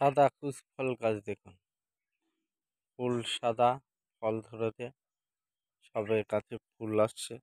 সাদা কুচ ফল গাছ দেখুন ফুল সাদা ফল ধরেছে সবের কাছে ফুল আসছে